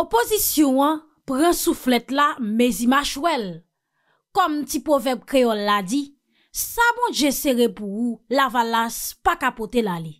Oposisyon pre souflet la mezi ma chouel Kom ti poveb kreol la di Sa moun jese repou la valas pa kapote la li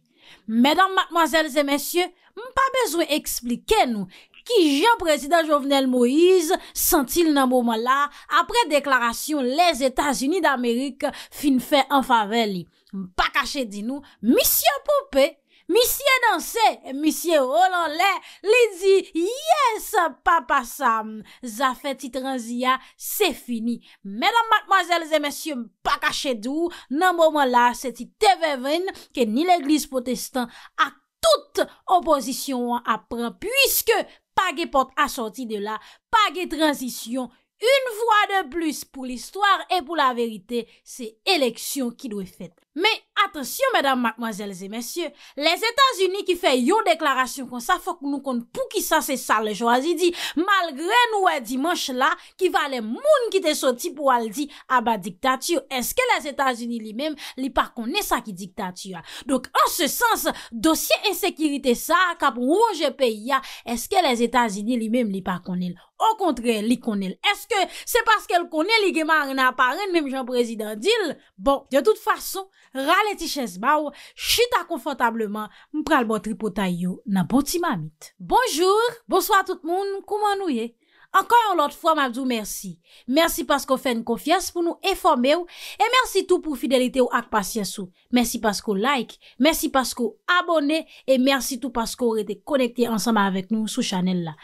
Medan matmoazelze mensyen Mpa bezwen eksplike nou Ki jan prezident jovenel Moise Santil nan mouman la Apre deklarasyon les Etats-Unis d'Amerik Fin fe an faveli Mpa kache di nou Misyon poupe Misye dansè, misye rolan oh lè, li di, yes, papa Sam, zafè ti transiya, se fini. Mèdam matmazèl zè mesye mpa kachèdou, nan mouman la, se ti te veven, ke ni l'eglis potestan a tout oposisyon apren, pwiske page pot a sorti de la, page transisyon, un vwa de plus pou l'histoire e pou la verite, se eleksyon ki nou e fèt. Men, atensyon, mèdam, mòzèlzè, mèsyè, les Etats-Unis ki fè yon deklarasyon kon sa, fòk nou kon pou ki sa se sa le jwa zidi, malgre nou wè Dimanche la, ki va le moun ki te soti pou al di, aba ah diktatü, eske les Etats-Unis li mèm li pa konè sa ki diktatü ya. Donk, an se sens, dosye ensekirite sa, kap wò jè pe ya, eske les Etats-Unis li mèm li pa konè lè. Ou kontre, li konè lè. Eske, se paske l konè li gèman an aparen, mèm jan prezident dil, bon, de tout fason, Rale ti ches ba ou, chita konfantableman, mpral bot ripotay yo nan boti ma mit. Bonjour, bonsoi a tout moun, kouman nou ye? Ankan yon lot fwa mabdou mersi. Mersi pasko fè n konfyes pou nou eforme ou, e mersi tou pou fidelite ou ak pasye sou. Mersi pasko like, mersi pasko abone, e mersi tou pasko ou rete konekte ansama avek nou sou chanel la.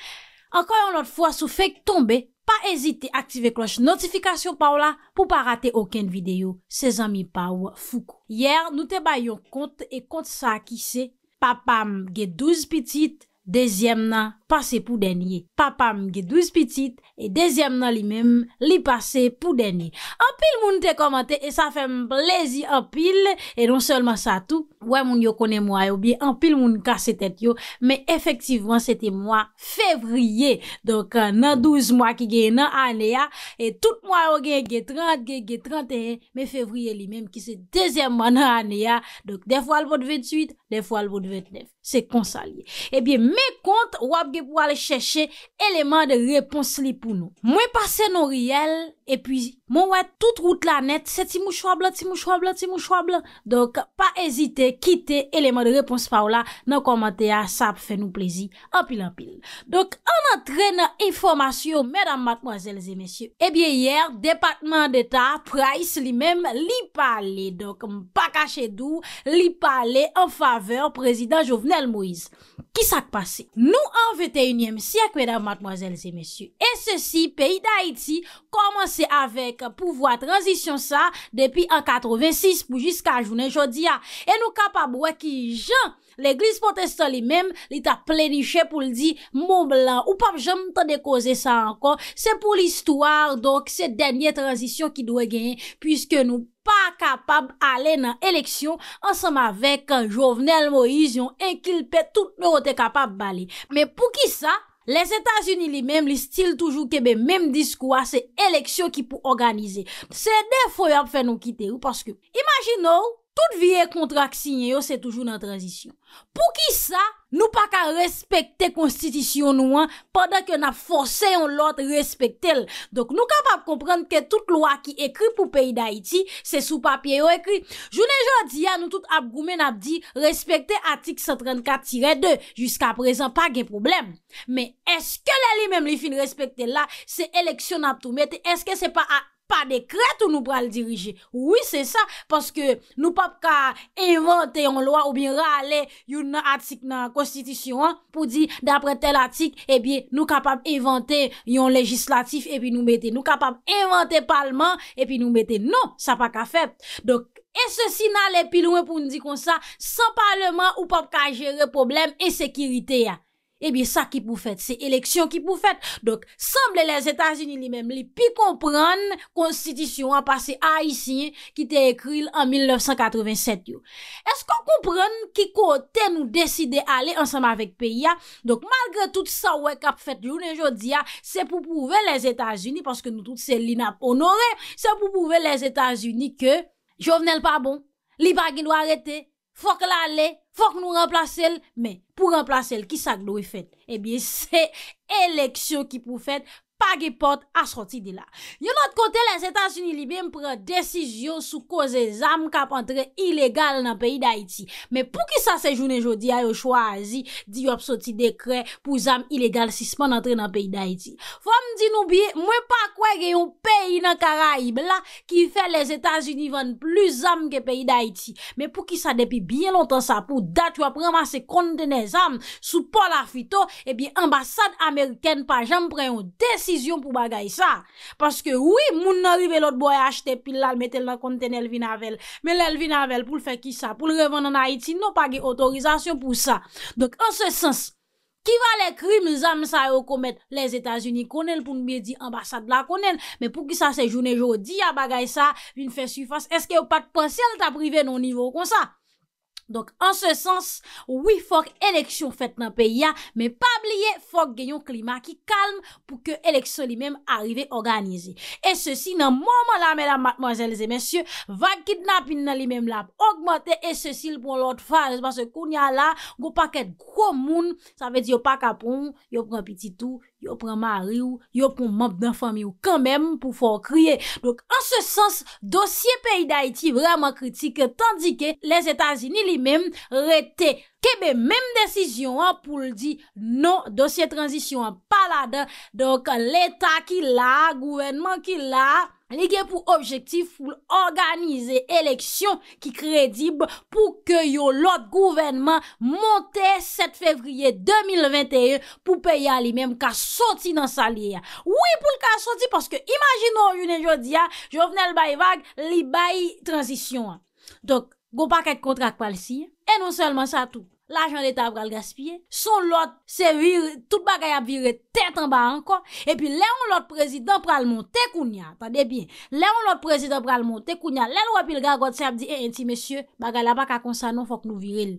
Ankan yon lot fwa sou fek tombe. pa ezite aktive kloche notifikasyon pa ou la pou pa rate oken videyo se zami pa ou fukou. Yer nou te bayon kont e kont sa ki se papam ge 12 pitit, dezyem nan. pase pou denye. Papa mge 12 pitit, e dezyem nan li mem, li pase pou denye. An pil moun te komante, e sa fe mblezi an pil, e don selman sa tou, wè moun yo kone mwa yo, bi an pil moun kase tet yo, me efektivman, sete mwa fevriye. Dok euh, nan 12 mwa ki gen nan aneya, e tout mwa yo gen gen 30, gen gen 31, me fevriye li mem, ki se dezyem man aneya. Dok defo alvot 28, defo alvot 29, se konsalye. E bi me kont wap gen, pou ale chèche eleman de repons li pou nou. Mwen pase nou riyel, epi... Mon wè, tout route la net, se ti mou chwab la, ti mou chwab la, ti mou chwab la Donk, pa ezite, kite, eleman de repons pa ou la Nan komante ya, sa pou fè nou plezi, anpil anpil Donk, an antre nan informasyon, mèdam matmoazèl zè mèsyou Ebyè, eh yè, Depatman d'Etat, Price li mèm, li pale Donk, m pa kache dou, li pale, an faveur, Prezident Jovenel Moïse Ki sak pase? Nou an vete yon yèm siak, mèdam matmoazèl zè mèsyou E se si, peyi da Haiti, komanse avèk pou vwa transisyon sa depi an 86 pou jiska an jounen jodia. E nou kapab wè ki jan, l'eglis potestan li menm li ta pleniche pou li di moun blan. Ou pap jan mtande koze sa ankon, se pou l'istouar, donk se denye transisyon ki dwe gen, pwiske nou pa kapab ale nan eleksyon, an som avèk jovenel moiz yon enkilpe tout nou wote kapab bali. Men pou ki sa? Les Etats-Unis li mèm li stil toujou kebe mèm diskwa se eleksyon ki pou organize. Se defoy ap fè nou kite ou paske. Imagine ou, tout vie kontrak sinye yo se toujou nan tranzisyon. Pou ki sa? Nou pa ka respekte konstitisyon nou an, padan ke nap force yon lot respekte el. Dok nou kapap komprende ke tout lwa ki ekri pou peyi da iti, se sou papye yo ekri. Jounen jodi ya, nou tout ap groumen ap di, respekte atik 134-2, jiska prezan pa gen problem. Men eske lè li mem li fin respekte la, se eleksyon ap toumete, eske se pa a pa dekret ou nou pral dirije. Ouwi, se sa, paske nou pap ka inventè yon lwa ou bi rale yon atik nan konstitusyon, pou di, dapre tel atik, nou kapap inventè yon legislatif e pi nou metè. Nou kapap inventè palman e pi nou metè. Nou, sa pa ka fet. Dok, e se si nan le pilouen pou nou di kon sa, san palman ou pap ka jere problem e sekirite ya. Ebi, eh sa ki pou fèt, se eleksyon ki pou fèt. Dok, samble les Etats-Unis li mèm li pi kompran konstitisyon an passe Aïsien ki te ekril an 1987 yo. Esk an kompran ki kote nou deside ale ansam avèk pe ya? Dok, malgre tout sa wake up fèt lounen jodi ya, se pou pouvè les Etats-Unis, paske nou tout se li nap onore, se pou pouvè les Etats-Unis ke jovenel pa bon, li bagi nou arete. Fwa ke la ale, fwa ke nou remplace el, men, pou remplace el, ki sa glowe fèt? Ebyen, eh se eleksyon ki pou fèt, pa ge pot asoti di la. Yo not kote, les Etats-Unis libe m pre desisyon sou koze zam kap antre ilegal nan peyi da iti. Me pou ki sa se jounen jodi a yo chwazi di yo ap soti dekre pou zam ilegal sisman antre nan peyi da iti. Fwa m di nou bie, mwen pa kwe ge yon peyi nan Karaib la ki fe les Etats-Unis ven plus zam ke peyi da iti. Me pou ki sa depi bien lontan sa pou dat yo ap remase konde ne zam sou pol afito, ebi ambasad Ameriken pa jan pre yon desisyon Pou bagay sa, paske woui moun nanrive lot boye achete pil la, metel la konten elvinavel, men lelvinavel pou l fe ki sa, pou l revan nan Haiti, nou pagi otorizasyon pou sa. Dok an se sens, ki va le krim zam sa yo komet les Etats-Unis konen pou nbiye di ambasad la konen, men pou ki sa se jounen jodi ya bagay sa, vin fe sufas, eske yo pat pensel ta prive nou nivou kon sa. Donk an se sens Ouwi fok eleksyon fèt nan peyi ya Me pabliye fok genyon klima ki kalm Pou ke eleksyon li menm Arrive organize E se si nan mouman la mè la matmanjèl zè mèsyè Va kidnapin nan li menm la Pou augmante e se si l pou lout fa E se basè koun ya la Gou pakèt kou moun Sa vè di yo pakapon Yo pran piti tou Yo pran mari ou Yo pran map nan fami ou Kan menm pou fò kriye Donk an se sens Dosye peyi da iti vreman kritik Tandike les Etasini li Mem rete kebe Mem desisyon pou l di Non dosye transisyon Palada, donk l etat ki la Gouvenman ki la Lige pou objektif pou l Organize eleksyon ki kredib Pou ke yo lot Gouvenman monte 7 fevriye 2021 Pou pe ya li mem ka soti Nan salye ya, oui pou l ka soti Paske imagino yon e jodi ya Jo vene l bayi vag, li bayi Transisyon an, donk Gopak et kontrak pal siye. E non selman sa tou. L'ajan de ta pral gaspye. Son lot se vire. Tout bagay ap vire. Ten tamba anko. E pi leon lot prezident pral monte kounya. Tade bien. Leon lot prezident pral monte kounya. Lel wapil ga godse ap di. E eh, inti mesye. Bagay la baka konsa non fok nou vire li.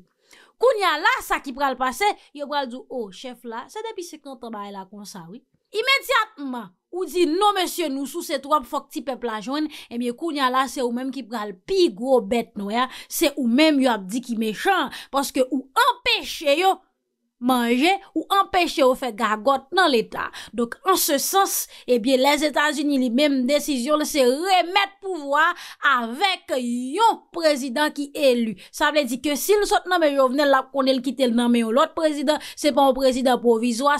Kounya la sa ki pral pase. Yo pral du. Oh chef la. Se depi se kontan ba ela konsa wii. Imediatman, ou di nou mèsyon nou sou se to ap fok ti pepla joun, e miye kounya la se ou mèm ki pral pi gro bet nou ya, se ou mèm yo ap di ki mechan, paske ou apèche yo, manje ou empèche ou fè gagote nan l'Etat. Donk an se sens e eh bie les Etats-Unis li mèm desisyon le se remèd pouvoi avèk yon prezident ki elu. Sa vle di ke si nou sot nanmè Jovenel la pou konel eh kite nanmè yon lot prezident, se pa yon prezident provizwa.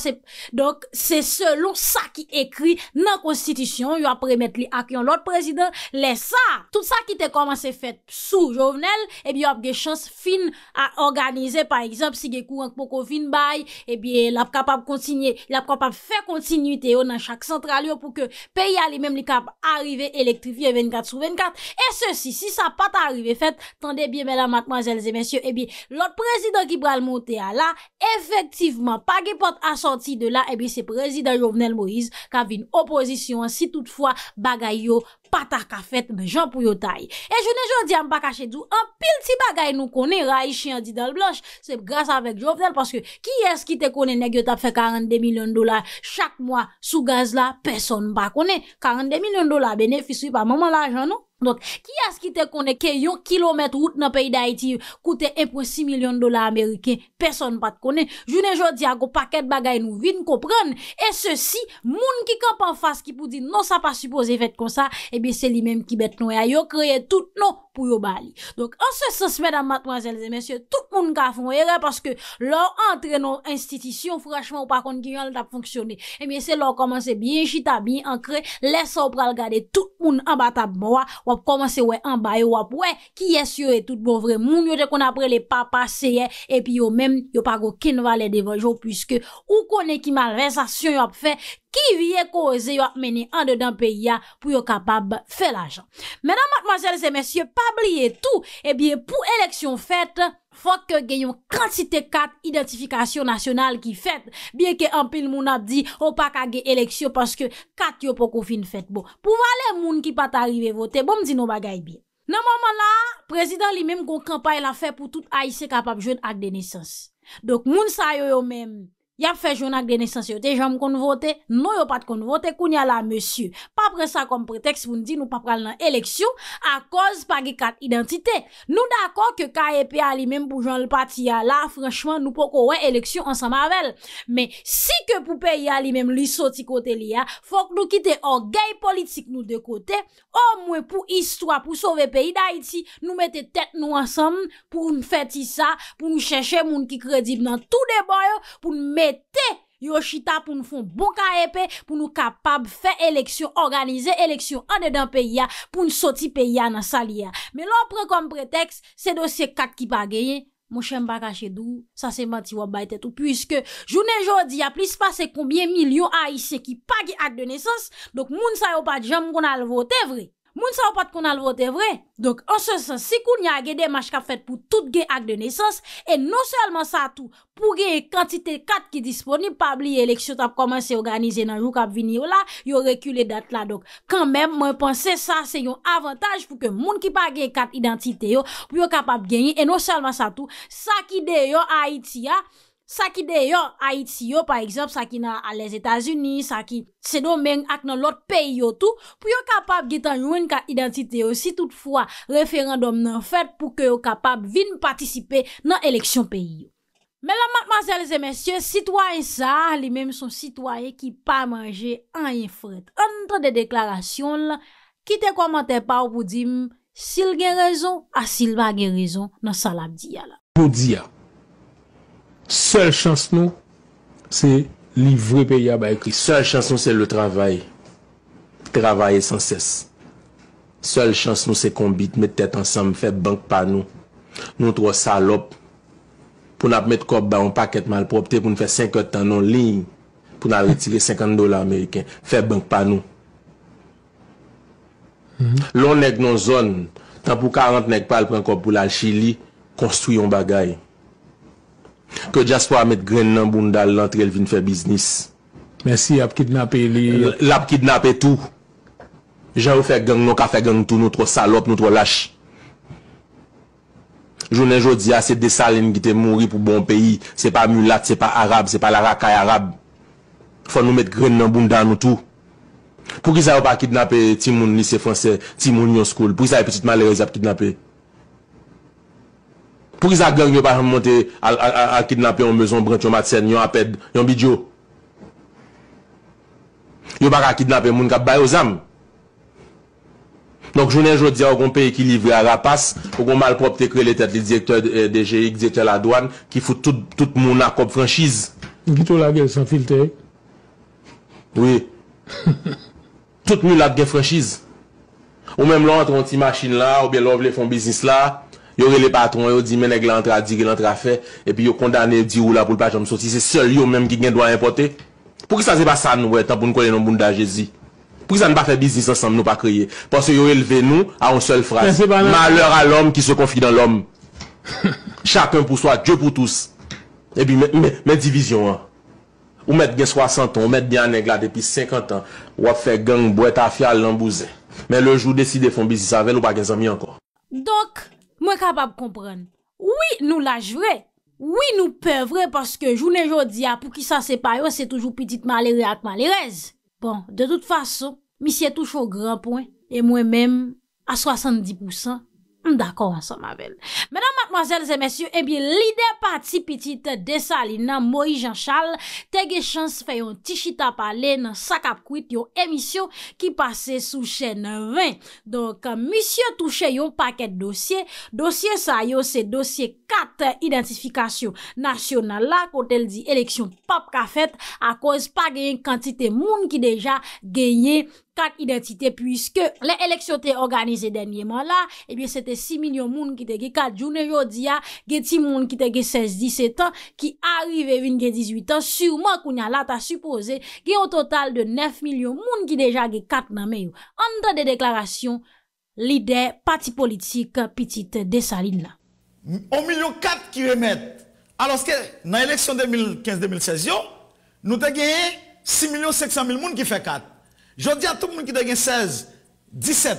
Donk se selon sa ki ekri nan konstitisyon, yo ap remèd li ak yon lot prezident le sa. Tout sa ki te komanse fèt sou Jovenel, e bie yo ap ge chans fin a organize. Par exemple, si ge kouran pou konfin Ebyè, l ap kapab kontinye, l ap kapab fè kontinye teyo nan chak santral yo pou ke peyi alè mèm li kap arrive elektrifye 24 sou 24 E sè si, si sa pat arrive fèt, tande ebyè mè la matmazèl zè mèsyè, ebyè, l ot prezidant ki pral monte a la, efektivman, pa ge pot a santi de la, ebyè se prezidant Jovnel Moïse kavè yon opozisyon si toutfwa bagay yo fè pata ka fet bejan pou yotay. E jounen joun diyan baka chedou, an pil ti bagay nou konen, rayi chen di dal blanche, sep gaz avèk jovdel, paske ki eski te konen neg yotap fè 42 milyon dolar, chak mwa sou gaz la, person ba konen. 42 milyon dolar, benefiswi pa maman la ajan nou, Donk, ki yas ki te kone ke yon kilomet route nan peyi da iti yon, koute e pou 6 milyon dola Amerike, peson pat kone, june jodi a go paket bagay nou vin kopren, e se si, moun ki kap an fas ki pou di non sa pa supose fet kon sa, ebi eh se li menm ki bet nou e a yo kreye tout nou. Pou yo bali. Donk, anse se se medan matmwazelze, men se tout moun gafon wey re, paske lor antre nou institisyon, frachman ou pa konti ki yon an tap fonksyonne, e eh mi se lor komanse bien jita, bien ankre, lesa ou pral gade, tout moun an batab mwa, wap komanse wey an baye, wap wey ki yes yo e tout moun vre moun, yo de kon apre le pa paseye, e pi yo men yo pa go kene vale de vojo, pwiske ou konen ki mal vezasyon yo ap fey, Ki viye ko e zeyo ap meni an de dan peyi ya pou yo kapab fe lajan. Menan matmazel se mesye, pa bliye tou, e biye pou eleksyon fet, fok genyon kratite kat identifikasyon nasyonal ki fet, biye ke ampil moun ap di, opa oh, kage eleksyon paske kat yo pou konfin fet bo. Pou vale moun ki pat arrive vote, bom di nou bagay biye. Nan maman la, prezident li menm kon kampay la fet pou tout aise kapab jwen ak denesans. Dok moun sa yo yo menm, ya fè joun ak dene sensiyote, joun m konvote, nou yo pat konvote koun ya la mèsyou. Pa pre sa kom preteks pou n di nou pa pral nan eleksyon, a koz pa ge kat identite. Nou d'akon ke ka epe a li mèm pou joun l pati ya la, franchman nou po kouwen eleksyon ansan mavel. Mè, si ke pou pe ya li mèm li soti kote li ya, fòk nou kite or gay politik nou de kote, or mwen pou istwa pou sove peyi da iti, nou mette tèt nou ansan pou nou feti sa, pou nou chèche moun ki krediv nan tout de boyo, pou nou mè Te Yoshita pou nou fon bon ka epè Pou nou kapab fè eleksyon Organize eleksyon ane dan peyi ya Pou nou soti peyi ya nan sali ya Me lò pre kom preteks Se dosye kat ki pa geyen Mou chen baka chedou Sa se mati wabay tetou Puiske jounen jodi ya plis pase Koubyen milyon a isye ki pa ge ak de nesans Dok moun sa yo pati jom kon al votè vre Moun sa ou pat kon al vote vre? Donk, anse san, si koun nye a gede, mach kap fet pou tout gen ak de nesans, e non selman sa tou, pou gen yon kantite kat ki disponib, pa bli ye eleksyon tap komanse organize nan jou kap vini yo la, yo reku le dat la. Donk, kan men, mwen pense sa, se yon avantaj pou ke moun ki pa gen kat identite yo, pou yo kap ap genyi, e non selman sa tou, sa ki de yo Haiti ya, Sa ki deyo, Haiti yo par exemple, sa ki na les Etats-Unis, sa ki se domen ak nan lot peyi yo tou, pou yo kapap getan joun ka identite yo si toutfwa referandom nan fèt pou ke yo kapap vin patisipe nan eleksyon peyi yo. Men la matmazèl zè mensyè, sitwayen sa, li menm son sitwayen ki pa manje an yon fèt. An ton de deklarasyon la, ki te komante pa ou pou di, sil gen rezon a sil ba gen rezon nan salab diya la. POU DIYA Sèl chans nou se livre pe ya baykri. Sèl chans nou se le travay. Travay e san ses. Sèl chans nou se konbit met tèt ansam fe bank panou. Nou trò salop pou nap met kop ba yon paket malpropte pou nou fe 50 tanon ling pou nan retile 50 dola Ameriken. Fe bank panou. Mm-hmm. Lò nèk non zon, tan pou 40 nèk pal pren kop pou la chili, konstou yon bagay. Kè jaswa mèt gren nan bundan lantrel vin fè biznis. Mèsi ap kidnapè li. L ap kidnapè tou. Jè ou fè geng nou ka fè geng nou tou nou tro salop nou tro lâch. Jounen jò di asè de salen gite mouri pou bon peyi. Se pa mulat, se pa arab, se pa la rakay arab. Fò nou mèt gren nan bundan nou tou. Kou ki sa ou pa kidnapè timoun lise fransè, timoun yon skoul. Kou ki sa ou petit malèz ap kidnapè. Prisa gèl yon pa mwote akidnapè yon mezon brent yon madsen, yon apèd, yon bidyo. Yon pa akidnapè moun kap bayozam. Nonk jounen jodi a ou kon pe ekilivre a rapas, ou kon malpoptè kre lè tèt lè direktèl eh, DGX, direktèl a douan, ki fout tout moun akop franjiz. Gito la gèl san filte. Oui. Tout moun akop franjiz. Ou mèm lò, an ti machin la, ou bè lò vle fon biznis la. Yo re le patron, yo di men e glantre a di, glantre a fe, epi yo kondane di ou la pou l'pachom, so si se sol yo menm ki gen do a importe, pou ki sa se ba sa nou we tan pou nou kone nou bou nou da jezi? Pou ki sa nou pa fe biznis ansam nou pa kriye? Pou se yo e leve nou a on sol fraz, maler a lom ki se konfi dan lom. Chakon pou swa, djou pou tous, epi men divizyon an. Ou met gen swa santon, ou met gen an e glat epi 50 an, wap fe gang bou et afyal lan bou zè. Men le jou deside fon biznis avè, nou pa gen sami anko. Donk, Mwen kapab kompren. Oui, nou lajvre. Oui, nou pevre. Paske jounen jodi apou ki sa separe, se toujou petit malere at malerez. Bon, de tout fason, mi se touche ou gran pwen. E mwen menm a 70%. Mdakor an sa mavel. Lide pati pitit de sali nan Moïse Jean Charles te ge chans fè yon Tichita Palé nan Sakap Kuit yon emisyon ki pase sou chèn 20. Donk misyon touche yon paket dosye, dosye sa yon se dosye 4 identifikasyon nasyon nan la kontel di eleksyon pap ka fet a koz pa genye kantite moun ki deja genye. Kat identite pwiske le eleksyon te organize denye man la, ebyen sete 6 milyon moun ki te ge kat, jouner yo diya, ge ti moun ki te ge 16-17 an, ki arrive vin ge 18 an, surman kounya la ta suppose, ge yo total de 9 milyon moun ki deja ge kat nanme yo. Andan de deklarasyon, lider, pati politik, pitite desaline la. 1 milyon 4 ki remet, aloske nan eleksyon 2015-2016 yo, nou te ge 6 milyon 500 mil moun ki fe kat, Je dis à tout le monde qui a 16, 17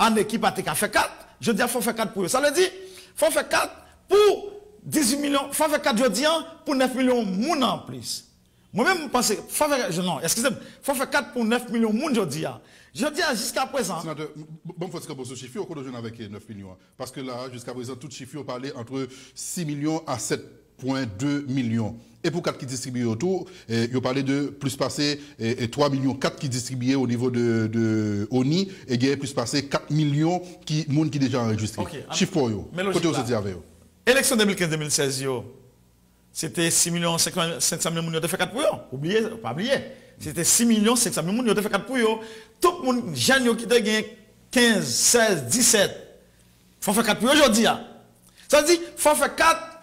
en équipe a fait 4, je dis à faut faire 4 pour eux. Ça veut dire, faut faire 4 pour 18 millions, faut faire 4 je dis, pour 9 millions monde en plus. Moi-même, je pense, faut faire, non, excusez-moi, faut faire 4 pour 9 millions monde je dis. Hein. Je dis hein, jusqu'à présent. Sénateur, bon, faut que ce chiffre, on avec 9 millions. Hein. Parce que là, jusqu'à présent, tout chiffre, on parlait entre 6 millions à 7 millions. 2 millions. Et pour 4 qui distribuent autour, eh, y il parlé de plus passé et eh, eh, 3 millions 4 qui distribuaient au niveau de, ONI et il y a plus passé 4 millions qui monde qui déjà enregistré. Chiffre pour vous. Côté vous dit avec Élection 2015-2016 c'était 6 millions 500 millions qui de fait 4 pour eux. Oubliez, pas oublier. C'était 6 millions 500 millions de fait 4 pour eux. Tout le monde, jeune qui ont gagné 15, 16, 17, il faut faire 4 pour aujourd'hui. Ça dit dire, il faut faire 4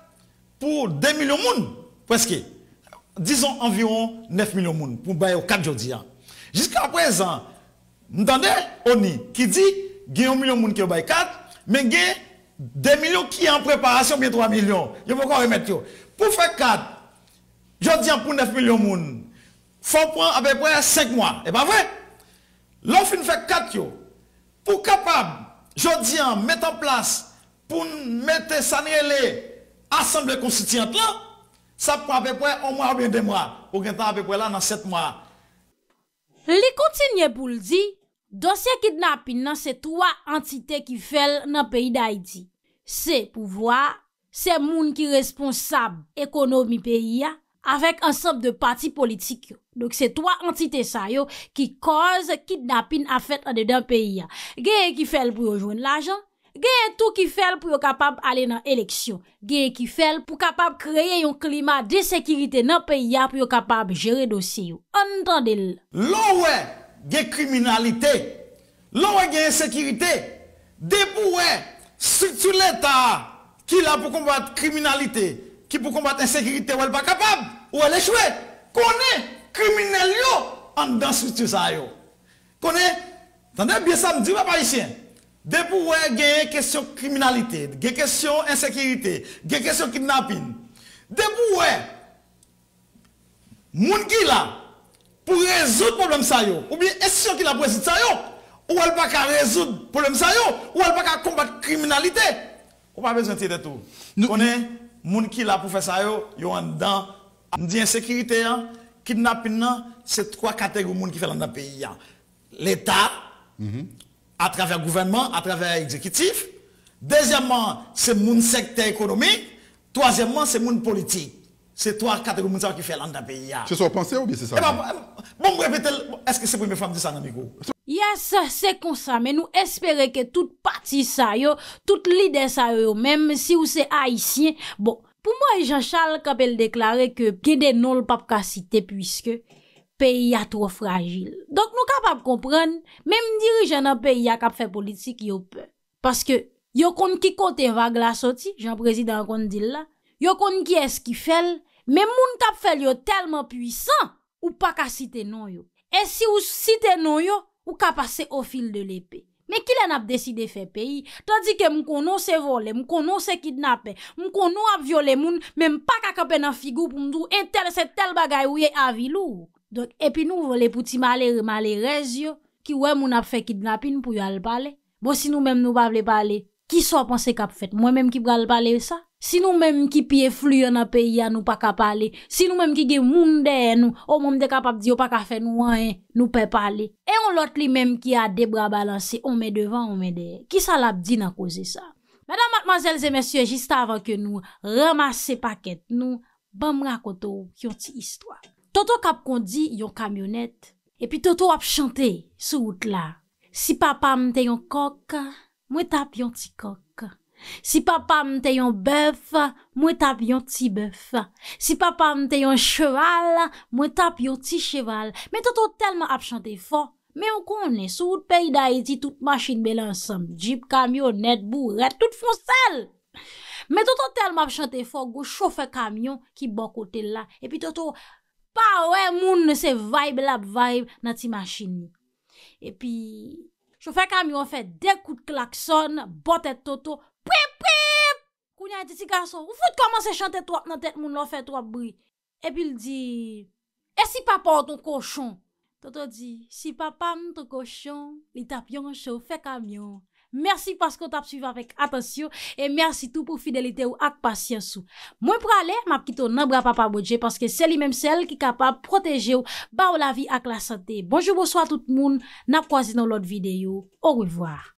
pour 2 millions de monde, presque. Disons environ 9 millions de monde pour bailler 4 jours. Hein. Jusqu'à présent, nous entendez Oni qui dit qu'il y a 1 million de monde qui ont 4, mais il y a 2 millions qui sont en préparation, bien 3 millions. Je vais encore remettre. Pour faire 4, je dis hein, pour 9 millions de monde, il faut prendre à peu près 5 mois. Et pas vrai? L'offre fait 4 pour capable, je dis, hein, mettre en place, pour mettre ça Assemble konstitiyant la, sa pou apèpwe an mwa apèpwe la nan 7 mwa. Li kontinye pou ldi, dosye kidnapin nan se 3 entite ki fel nan peyi da iti. Se pou vwa, se moun ki responsab ekonomi peyi ya, avèk ansap de pati politik yo. Donk se 3 entite sa yo ki koz kidnapin a fèt an dedan peyi ya. Geye ki fel pou yo joun la jan? Genye tou ki fel pou yo kapab ale nan eleksyon. Genye ki fel pou kapab kreye yon klima de sekirite nan peya pou yo kapab jere dosiyo. An dan del. Lo we genye kriminalite, lo we genye sekirite, debou we sutu leta ki la pou kombat kriminalite, ki pou kombat ensekirite wèl pa kapab, wèl e chwe. Kone, krimine li yo, an dan sutu sa yo. Kone, tan den biye samdi wè pa isyen? Dè pou wè genye kesyon kriminalite, genye kesyon insekirite, genye kesyon kinapin. Dè pou wè, moun ki la pou rezout problem sa yo, ou bie esyon ki la pou rezout sa yo, ou wèl pa ka rezout problem sa yo, ou wèl pa ka kombat kriminalite, ou wèl pa bezon ti detou. Kone, moun ki la pou fè sa yo, yo an dan, mdi insekirite yan, kinapin nan, se tkwa kategou moun ki fè lan dan peyi yan. L'Etat... Mhm. à travers le gouvernement, à travers l'exécutif. Deuxièmement, c'est mon secteur économique. Troisièmement, c'est mon politique. C'est trois, catégories qui fait l'an pays. C'est ce ou bien c'est ça? Eh ben, bon, est-ce que c'est la première femme de ça, Namigo? Yes, c'est comme ça, mais nous espérons que toute partie ça, yo, toute leader ça, même si vous êtes haïtien, bon, pour moi, Jean-Charles elle déclarait que bien des noms le pape cité puisque peyi ya tro fragil. Donk nou kapap kompren, menm dirije nan peyi ya kap fe politik yo pe. Paske, yo kon ki kote vage la soti, jan prezident kon di la, yo kon ki eski fel, menm moun kap fel yo telman pwisan, ou pa ka site non yo. E si ou site non yo, ou ka pase o fil de lepe. Menkile nap deside fe peyi, tadike mkono se vole, mkono se kidnape, mkono ap viole moun, menm pa ka kape nan figou pou mdou entel se tel bagay ou ye avilou ou. Donk epi nou vo le pouti male, male rezyo ki wè moun ap fè kidnapin pou yal pale. Bo si nou mèm nou pa vle pale, ki sou ap ansè kap fèt? Mwen mèm ki bral pale ou sa? Si nou mèm ki piye flu yon ap eya nou pa ka pale, si nou mèm ki ge moun deyè nou, ou moun deyè kap ap diyo pa ka fè nou wè, nou pe pale. E yon lot li mèm ki a dey bral balansè, on mè devan, on mè deyè. Ki sa l ap di nan koze sa? Mèdam matmazèl zè mèsyò, jist avan ke nou ramase pakèt, nou bam rakotou ki yon ti histwa. Toto kap kondi yon kamyonet. E pi Toto ap chante sou wot la. Si papa mte yon kok, mwen tap yon ti kok. Si papa mte yon bèf, mwen tap yon ti bèf. Si papa mte yon cheval, mwen tap yon ti cheval. Me Toto telman ap chante fa. Me yon konen, sou wot pey da eti tout machin be la ansam. Jeep, kamyonet, bourret, tout fonsel. Me Toto telman ap chante fa. Go chofe kamyon ki bon kote la. E pi Toto... Pa wè moun se vaib lap vaib nan ti machin. E pi, choufe kamyon fè dek kout klakson, botet toto, pwip pwip, koun yon deti kason, ou fout komanse chante twa nan tet moun lò fè twa bri. E pi l di, e si papa ou ton koshon? Toto di, si papa ou ton koshon, li tap yon choufe kamyon. Mersi pas kon tap suvi avèk atensyon e mersi tou pou fidelite ou ak pasyansou. Mwen pou ale, map kito nan bra pa pa bodje paske seli menm sel ki kapab proteje ou ba ou la vi ak la sante. Bonjou boso a tout moun, nap kwa zi nan lot videyo. Au revoar.